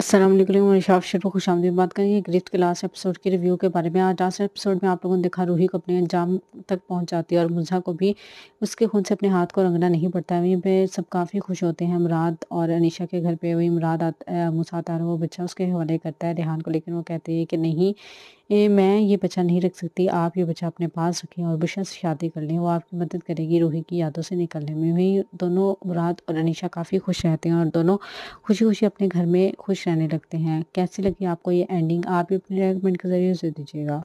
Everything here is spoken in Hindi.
असलम शाफ शुरू खुश आमदी बात करेंगे के क्लास एपिसोड के रिव्यू के बारे में आज लास्ट एपिसोड में आप लोगों ने देखा रूही को अपने अंजाम तक पहुंच जाती है और मुर्जा को भी उसके खून से अपने हाथ को रंगना नहीं पड़ता है वहीं पे सब काफ़ी खुश होते हैं मुराद और अनिशा के घर पे वही मुराद है वो बच्चा उसके हवाले करता है रेहान को लेकिन वो कहते हैं कि नहीं ए, मैं ये बच्चा नहीं रख सकती आप ये बच्चा अपने पास रखें और बुशा से शादी कर लें वो आपकी मदद करेगी रूही की यादों से निकलने में वहीं दोनों मुराद और अनिशा काफ़ी खुश रहते हैं और दोनों खुशी खुशी अपने घर में खुश रहने लगते हैं कैसी लगी आपको ये एंडिंग आप भी अपने रेकमेंड के ज़रिए से दीजिएगा